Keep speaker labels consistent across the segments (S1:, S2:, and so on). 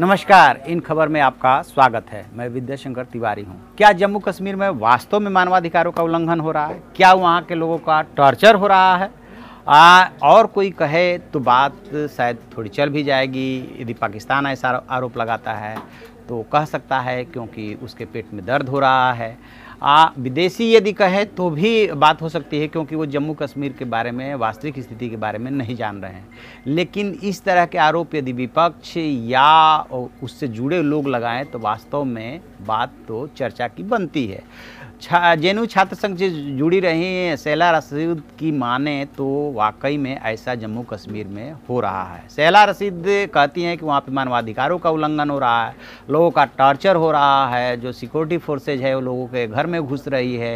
S1: नमस्कार इन खबर में आपका स्वागत है मैं विद्याशंकर तिवारी हूं। क्या जम्मू कश्मीर में वास्तव में मानवाधिकारों का उल्लंघन हो रहा है क्या वहां के लोगों का टॉर्चर हो रहा है आ, और कोई कहे तो बात शायद थोड़ी चल भी जाएगी यदि पाकिस्तान ऐसा आरोप लगाता है तो कह सकता है क्योंकि उसके पेट में दर्द हो रहा है आ, विदेशी यदि कहे तो भी बात हो सकती है क्योंकि वो जम्मू कश्मीर के बारे में वास्तविक स्थिति के बारे में नहीं जान रहे हैं लेकिन इस तरह के आरोप यदि विपक्ष या उससे जुड़े लोग लगाएं तो वास्तव में बात तो चर्चा की बनती है छा जेनू छात्र संघ से जुड़ी रही हैं सैला रसीद की माने तो वाकई में ऐसा जम्मू कश्मीर में हो रहा है सैला रसीद कहती हैं कि वहाँ पे मानवाधिकारों का उल्लंघन हो रहा है लोगों का टॉर्चर हो रहा है जो सिक्योरिटी फोर्सेज है वो लोगों के घर में घुस रही है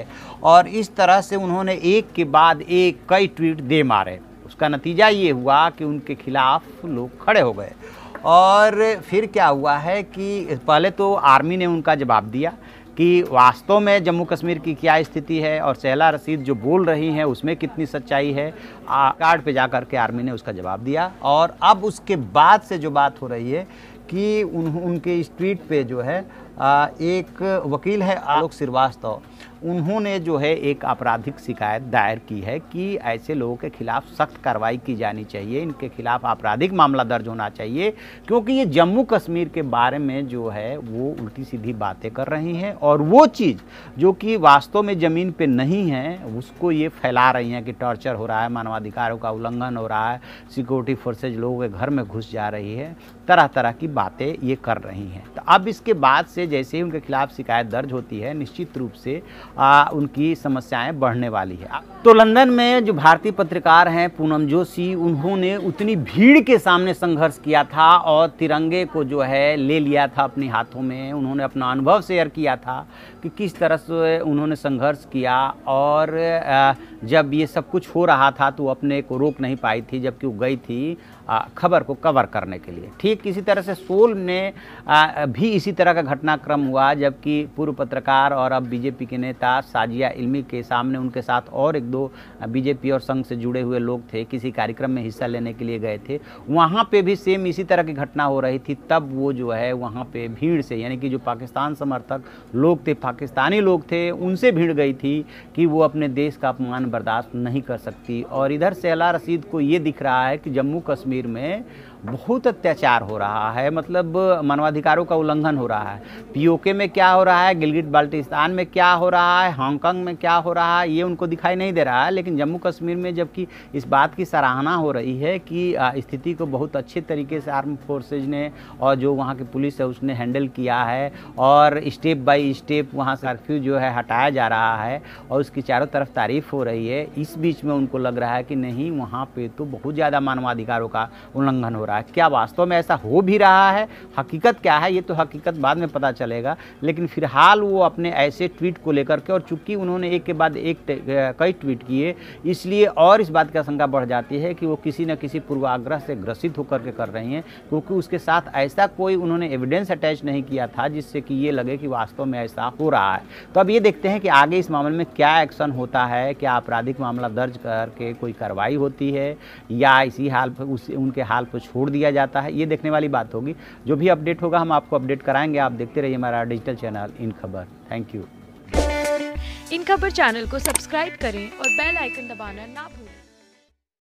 S1: और इस तरह से उन्होंने एक के बाद एक कई ट्वीट दे मारे उसका नतीजा ये हुआ कि उनके खिलाफ लोग खड़े हो गए और फिर क्या हुआ है कि पहले तो आर्मी ने उनका जवाब दिया कि वास्तव में जम्मू कश्मीर की क्या स्थिति है और सहला रशीद जो बोल रही हैं उसमें कितनी सच्चाई है कार्ड पे जा कर के आर्मी ने उसका जवाब दिया और अब उसके बाद से जो बात हो रही है कि उन उनके स्ट्रीट पे जो है एक वकील है आलोक श्रीवास्तव उन्होंने जो है एक आपराधिक शिकायत दायर की है कि ऐसे लोगों के खिलाफ सख्त कार्रवाई की जानी चाहिए इनके खिलाफ आपराधिक मामला दर्ज होना चाहिए क्योंकि ये जम्मू कश्मीर के बारे में जो है वो उल्टी सीधी बातें कर रही हैं और वो चीज़ जो कि वास्तव में ज़मीन पे नहीं है उसको ये फैला रही हैं कि टॉर्चर हो रहा है मानवाधिकारों का उल्लंघन हो रहा है सिक्योरिटी फोर्सेज लोगों के घर में घुस जा रही है तरह तरह की बातें ये कर रही हैं तो अब इसके बाद से जैसे ही उनके खिलाफ शिकायत दर्ज होती है निश्चित रूप से आ, उनकी समस्याएं बढ़ने वाली है तो लंदन में जो भारतीय पत्रकार हैं पूनम जोशी उन्होंने उतनी भीड़ के सामने संघर्ष किया था और तिरंगे को जो है ले लिया था अपने हाथों में उन्होंने अपना अनुभव शेयर किया था कि किस तरह से उन्होंने संघर्ष किया और जब ये सब कुछ हो रहा था तो अपने को रोक नहीं पाई थी जबकि वो गई थी खबर को कवर करने के लिए ठीक इसी तरह से सोल ने भी इसी तरह का घटना घटनाक्रम हुआ जबकि पूर्व पत्रकार और अब बीजेपी के नेता साजिया इल्मी के सामने उनके साथ और एक दो बीजेपी और संघ से जुड़े हुए लोग थे किसी कार्यक्रम में हिस्सा लेने के लिए गए थे वहाँ पे भी सेम इसी तरह की घटना हो रही थी तब वो जो है वहाँ पे भीड़ से यानी कि जो पाकिस्तान समर्थक लोग थे पाकिस्तानी लोग थे उनसे भीड़ गई थी कि वो अपने देश का अपमान बर्दाश्त नहीं कर सकती और इधर से रसीद को ये दिख रहा है कि जम्मू कश्मीर में बहुत अत्याचार हो रहा है मतलब मानवाधिकारों का उल्लंघन हो रहा है पीओके में क्या हो रहा है गिलगित बाल्टिस्तान में क्या हो रहा है हांगकॉन्ग में क्या हो रहा है ये उनको दिखाई नहीं दे रहा है लेकिन जम्मू कश्मीर में जबकि इस बात की सराहना हो रही है कि स्थिति को बहुत अच्छे तरीके से आर्म फोर्सेज ने और जो वहाँ की पुलिस है उसने हैंडल किया है और स्टेप बाई स्टेप वहाँ कर्फ्यू जो है हटाया जा रहा है और उसकी चारों तरफ तारीफ हो रही है इस बीच में उनको लग रहा है कि नहीं वहाँ पर तो बहुत ज़्यादा मानवाधिकारों का उल्लंघन हो रहा है रहा है क्या वास्तव में ऐसा हो भी रहा है हकीकत क्या है ये तो हकीकत बाद में पता चलेगा लेकिन फिलहाल वो अपने ऐसे ट्वीट को लेकर के और चूंकि उन्होंने एक के बाद एक कई ट्वीट किए इसलिए और इस बात की आशंका बढ़ जाती है कि वो किसी न किसी पूर्वाग्रह से ग्रसित होकर के कर रही हैं क्योंकि उसके साथ ऐसा कोई उन्होंने एविडेंस अटैच नहीं किया था जिससे कि ये लगे कि वास्तव में ऐसा हो रहा है तो अब ये देखते हैं कि आगे इस मामले में क्या एक्शन होता है क्या आपराधिक मामला दर्ज करके कोई कार्रवाई होती है या इसी हाल पर उस उनके हाल पर छोड़ दिया जाता है ये देखने वाली बात होगी जो भी अपडेट होगा हम आपको अपडेट कराएंगे आप देखते रहिए हमारा डिजिटल चैनल इन खबर थैंक यू इन खबर चैनल को सब्सक्राइब करें और बेल आइकन दबाना ना भूलें